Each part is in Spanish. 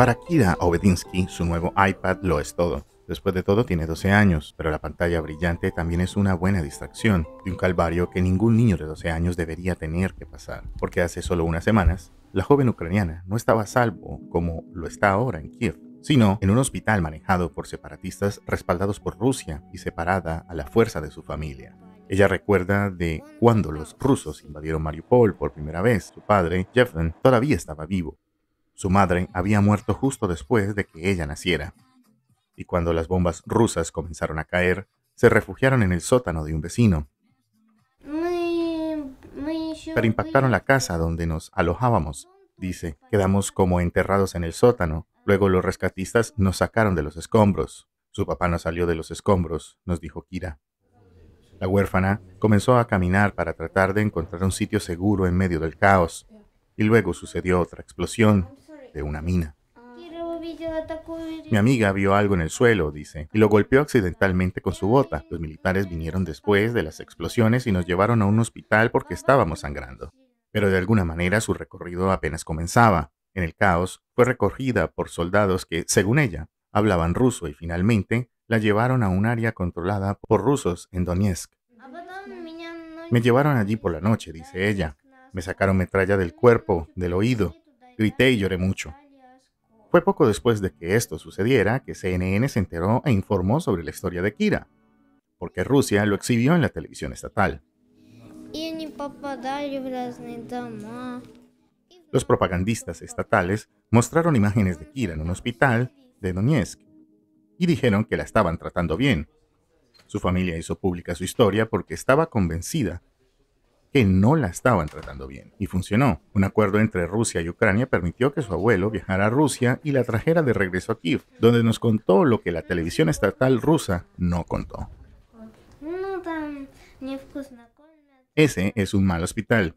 Para Kira Obedinsky, su nuevo iPad lo es todo. Después de todo tiene 12 años, pero la pantalla brillante también es una buena distracción de un calvario que ningún niño de 12 años debería tener que pasar, porque hace solo unas semanas, la joven ucraniana no estaba salvo como lo está ahora en Kiev, sino en un hospital manejado por separatistas respaldados por Rusia y separada a la fuerza de su familia. Ella recuerda de cuando los rusos invadieron Mariupol por primera vez. Su padre, Yevgen, todavía estaba vivo su madre había muerto justo después de que ella naciera. Y cuando las bombas rusas comenzaron a caer, se refugiaron en el sótano de un vecino. Pero impactaron la casa donde nos alojábamos, dice. Quedamos como enterrados en el sótano. Luego los rescatistas nos sacaron de los escombros. Su papá no salió de los escombros, nos dijo Kira. La huérfana comenzó a caminar para tratar de encontrar un sitio seguro en medio del caos. Y luego sucedió otra explosión de una mina. Mi amiga vio algo en el suelo, dice, y lo golpeó accidentalmente con su bota. Los militares vinieron después de las explosiones y nos llevaron a un hospital porque estábamos sangrando. Pero de alguna manera su recorrido apenas comenzaba. En el caos, fue recogida por soldados que, según ella, hablaban ruso y finalmente la llevaron a un área controlada por rusos en Donetsk. Me llevaron allí por la noche, dice ella. Me sacaron metralla del cuerpo, del oído, Grité y lloré mucho. Fue poco después de que esto sucediera que CNN se enteró e informó sobre la historia de Kira, porque Rusia lo exhibió en la televisión estatal. Los propagandistas estatales mostraron imágenes de Kira en un hospital de Donetsk y dijeron que la estaban tratando bien. Su familia hizo pública su historia porque estaba convencida que no la estaban tratando bien. Y funcionó. Un acuerdo entre Rusia y Ucrania permitió que su abuelo viajara a Rusia y la trajera de regreso a Kiev, donde nos contó lo que la televisión estatal rusa no contó. Ese es un mal hospital.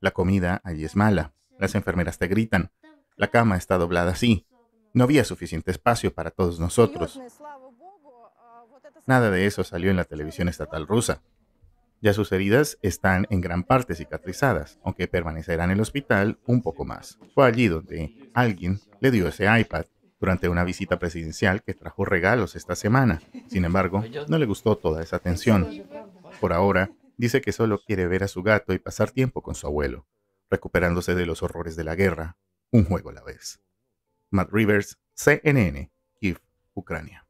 La comida allí es mala. Las enfermeras te gritan. La cama está doblada así. No había suficiente espacio para todos nosotros. Ah, Nada de eso salió en la televisión estatal rusa. Ya sus heridas están en gran parte cicatrizadas, aunque permanecerá en el hospital un poco más. Fue allí donde alguien le dio ese iPad durante una visita presidencial que trajo regalos esta semana. Sin embargo, no le gustó toda esa atención. Por ahora, dice que solo quiere ver a su gato y pasar tiempo con su abuelo, recuperándose de los horrores de la guerra, un juego a la vez. Matt Rivers, CNN, Kiev, Ucrania.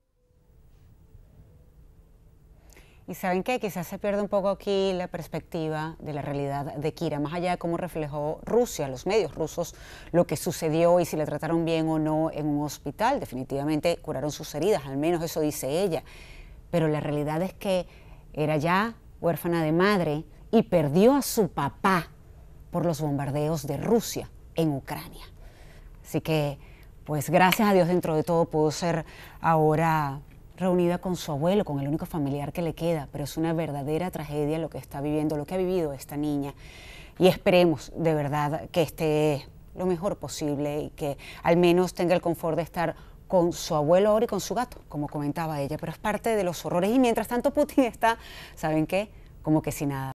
Y saben que quizás se pierde un poco aquí la perspectiva de la realidad de Kira, más allá de cómo reflejó Rusia, los medios rusos, lo que sucedió y si la trataron bien o no en un hospital. Definitivamente curaron sus heridas, al menos eso dice ella. Pero la realidad es que era ya huérfana de madre y perdió a su papá por los bombardeos de Rusia en Ucrania. Así que, pues gracias a Dios dentro de todo pudo ser ahora reunida con su abuelo, con el único familiar que le queda, pero es una verdadera tragedia lo que está viviendo, lo que ha vivido esta niña. Y esperemos de verdad que esté lo mejor posible y que al menos tenga el confort de estar con su abuelo ahora y con su gato, como comentaba ella, pero es parte de los horrores. Y mientras tanto Putin está, ¿saben qué? Como que sin nada.